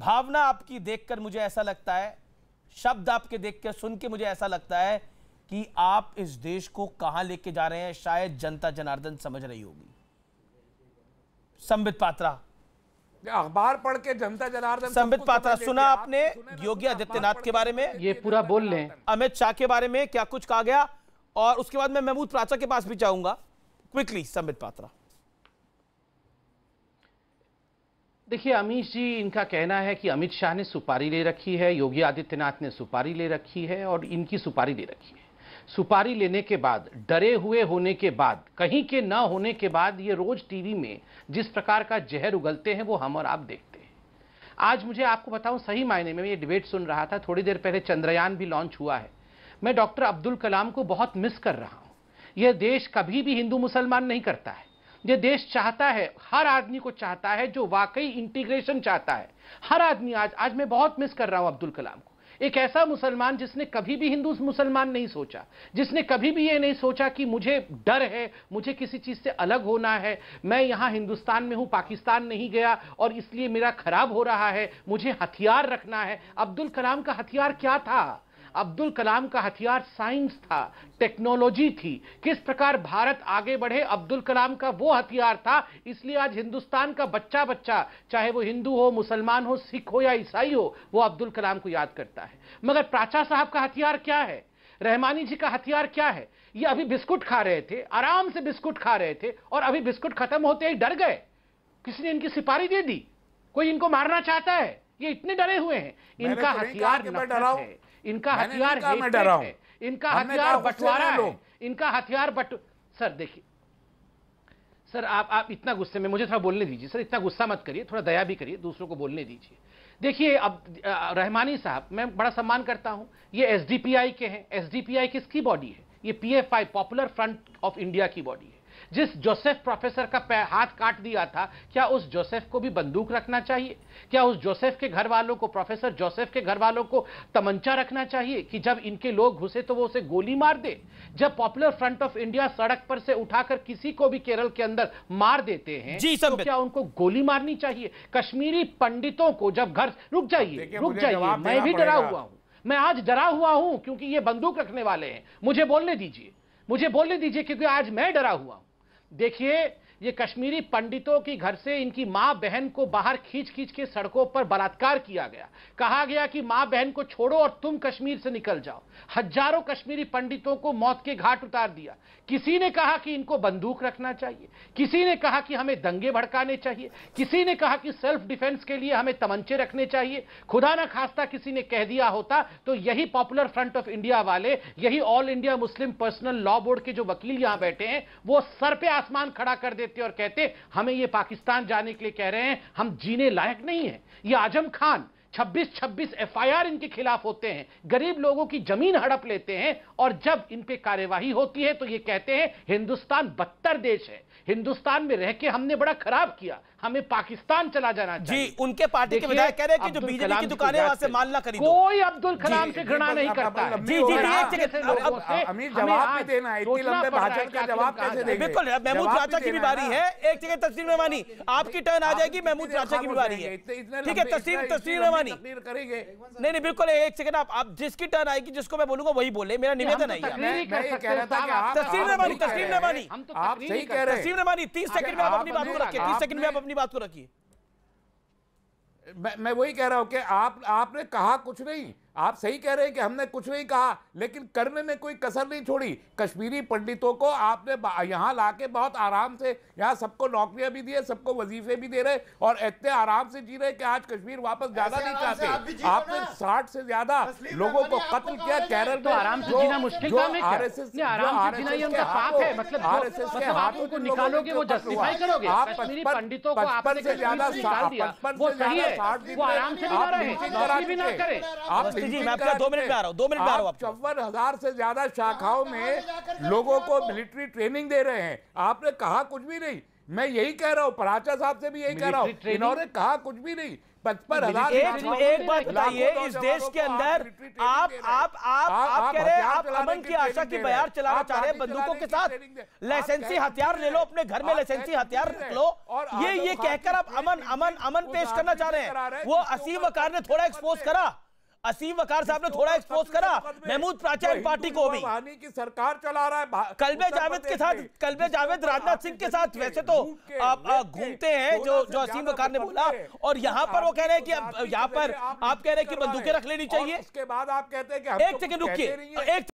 भावना आपकी देखकर मुझे ऐसा लगता है शब्द आपके देखकर सुन के मुझे ऐसा लगता है कि आप इस देश को कहां लेके जा रहे हैं शायद जनता जनार्दन समझ रही होगी संबित पात्रा अखबार पढ़ के जनता जनार्दन संबित पात्रा सुना आपने योगी आदित्यनाथ के बारे में ये पूरा बोल लें अमित शाह के बारे में क्या कुछ कहा गया और उसके बाद मैं महमूद प्राचा के पास भी जाऊंगा क्विकली संबित पात्रा देखिए अमीश जी इनका कहना है कि अमित शाह ने सुपारी ले रखी है योगी आदित्यनाथ ने सुपारी ले रखी है और इनकी सुपारी ले रखी है सुपारी लेने के बाद डरे हुए होने के बाद कहीं के ना होने के बाद ये रोज टीवी में जिस प्रकार का जहर उगलते हैं वो हम और आप देखते हैं आज मुझे आपको बताऊं सही मायने में ये डिबेट सुन रहा था थोड़ी देर पहले चंद्रयान भी लॉन्च हुआ है मैं डॉक्टर अब्दुल कलाम को बहुत मिस कर रहा हूं यह देश कभी भी हिंदू मुसलमान नहीं करता है जो देश चाहता है हर आदमी को चाहता है जो वाकई इंटीग्रेशन चाहता है हर आदमी आज आज मैं बहुत मिस कर रहा हूं अब्दुल कलाम को एक ऐसा मुसलमान जिसने कभी भी हिंदू मुसलमान नहीं सोचा जिसने कभी भी ये नहीं सोचा कि मुझे डर है मुझे किसी चीज़ से अलग होना है मैं यहाँ हिंदुस्तान में हूँ पाकिस्तान नहीं गया और इसलिए मेरा खराब हो रहा है मुझे हथियार रखना है अब्दुल कलाम का हथियार क्या था अब्दुल कलाम का हथियार साइंस था टेक्नोलॉजी थी किस प्रकार भारत आगे बढ़े अब्दुल कलाम का वो हथियार था इसलिए आज हिंदुस्तान का बच्चा बच्चा चाहे वो हिंदू हो मुसलमान हो सिख हो या ईसाई हो वो अब्दुल कलाम को याद करता है मगर प्राचा साहब का हथियार क्या है रहमानी जी का हथियार क्या है ये अभी बिस्कुट खा रहे थे आराम से बिस्कुट खा रहे थे और अभी बिस्कुट खत्म होते ही डर गए किसी ने इनकी सिपारी दे दी कोई इनको मारना चाहता है ये इतने डरे हुए हैं इनका तो हथियार हथियार है इनका हथियार है इनका हथियार बंटवारा है इनका हथियार बट सर देखिए सर आप आप इतना गुस्से में मुझे थोड़ा बोलने दीजिए सर इतना गुस्सा मत करिए थोड़ा दया भी करिए दूसरों को बोलने दीजिए देखिए अब रहमानी साहब मैं बड़ा सम्मान करता हूं ये एसडीपीआई के हैं एसडीपीआई किसकी बॉडी है ये PFI popular front of India की बॉडी है जिस जोसेफ प्रोफेसर का हाथ काट दिया था क्या उस जोसेफ को भी बंदूक रखना चाहिए क्या उस जोसेफ के घर वालों को प्रोफेसर जोसेफ के घर वालों को तमंचा रखना चाहिए कि जब इनके लोग घुसे तो वो उसे गोली मार दे जब पॉपुलर फ्रंट ऑफ इंडिया सड़क पर से उठाकर किसी को भी केरल के अंदर मार देते हैं जी तो क्या उनको गोली मारनी चाहिए कश्मीरी पंडितों को जब घर रुक जाइए रुक जाइए मैं भी डरा हुआ हूं मैं आज डरा हुआ हूं क्योंकि ये बंदूक रखने वाले हैं मुझे बोलने दीजिए मुझे बोलने दीजिए क्योंकि आज मैं डरा हुआ हूं देखिए ये कश्मीरी पंडितों की घर से इनकी मां बहन को बाहर खींच खींच के सड़कों पर बलात्कार किया गया कहा गया कि मां बहन को छोड़ो और तुम कश्मीर से निकल जाओ हजारों कश्मीरी पंडितों को मौत के घाट उतार दिया किसी ने कहा कि इनको बंदूक रखना चाहिए किसी ने कहा कि हमें दंगे भड़काने चाहिए किसी ने कहा कि सेल्फ डिफेंस के लिए हमें तमंचे रखने चाहिए खुदा ना खास्ता किसी ने कह दिया होता तो यही पॉपुलर फ्रंट ऑफ इंडिया वाले यही all India Muslim personal law board के जो वकील यहां बैठे हैं वो सर पे आसमान खड़ा कर देते देते और कहते हमें ये पाकिस्तान जाने के लिए कह रहे हैं हम जीने लायक नहीं है ये आजम खान छब्बीस 26 एफआईआर इनके खिलाफ होते हैं गरीब लोगों की जमीन हड़प लेते हैं और जब इन पे कार्यवाही होती है तो ये कहते हैं हिंदुस्तान बदतर देश है हिंदुस्तान में रह के हमने बड़ा खराब किया हमें पाकिस्तान चला जाना चाहिए जी उनके पार्टी के विधायक कह रहे हैं कि जो बीजेपी की दुकानें वहां से माल ना खरीदो कोई अब्दुल कलाम से घृणा नहीं करता जी जी एक सेकंड अमीर जवाब तो भी देना है इतनी लंबे भाषण का जवाब कैसे देंगे बिल्कुल महमूद चाचा की भी बारी है एक सेकंड तस्वीर मेहमानी आपकी टर्न आ जाएगी महमूद चाचा की भी बारी है ठीक है तस्वीर तस्वीर मेहमानी बेईमानी करेंगे नहीं नहीं बिल्कुल एक सेकंड आप आप जिसकी टर्न आएगी जिसको मैं बोलूंगा वही बोले मेरा निवेदन है तस्वीर तो तस्वीर आप सही कह रहे तस्वीर तो तीस सेकंड में आप अपनी बात को रखिए तीस सेकंड में आप अपनी बात को रखिए मैं वही कह रहा हूं कि आप आपने कहा कुछ नहीं आप सही कह रहे हैं कि हमने कुछ नहीं कहा लेकिन करने में कोई कसर नहीं छोड़ी कश्मीरी पंडितों को आपने यहाँ ला के बहुत आराम से यहाँ सबको नौकरियां भी दिए सबको वजीफे भी दे रहे और इतने आराम से जी रहे कि आज कश्मीर वापस जाना नहीं चाहते आप आपने साठ से ज्यादा लोगों को कत्ल किया केरल में तो आराम से जीना मुश्किल काम है R S S R S S के हाथों मतलब मतलब को निकालोगे वो जस्टिफाई करोगे आप पंडितों को पचपन से ज्यादा पचपन से ज्यादा साठ दिन आप मीटिंग करा आप जी मैं आपका दो मिनट में आ रहा हूँ दो मिनट में आ रहा हूँ चौवन हजार से ज्यादा शाखाओं में लोगों को तो- मिलिट्री ट्रेनिंग दे रहे हैं आपने कहा कुछ भी नहीं मैं यही कह रहा हूँ पराचा साहब से भी यही कह रहा हूँ इन्होंने कहा कुछ भी नहीं पचपन हजार एक, एक बात बताइए इस देश के अंदर आप आप आप आप कह रहे हैं आप अमन की आशा की बयार चलाना चाह रहे हैं बंदूकों के साथ लाइसेंसी हथियार ले लो अपने घर में लाइसेंसी हथियार रख लो ये ये कहकर आप अमन अमन अमन पेश करना चाह रहे हैं वो असीम वकार ने थोड़ा एक्सपोज करा असीम वकार साहब ने थोड़ा एक्सपोज करा महमूद प्राचार्य पार्टी को भी की सरकार चला रहा है कलबे जावेद के साथ कलबे जावेद राजनाथ सिंह के साथ वैसे तो आप घूमते हैं जो जो असीम वकार ने बोला और यहाँ पर वो कह रहे हैं कि तो यहाँ पर आप कह रहे हैं कि बंदूकें रख लेनी चाहिए उसके बाद आप कहते हैं एक सेकेंड रुकिए एक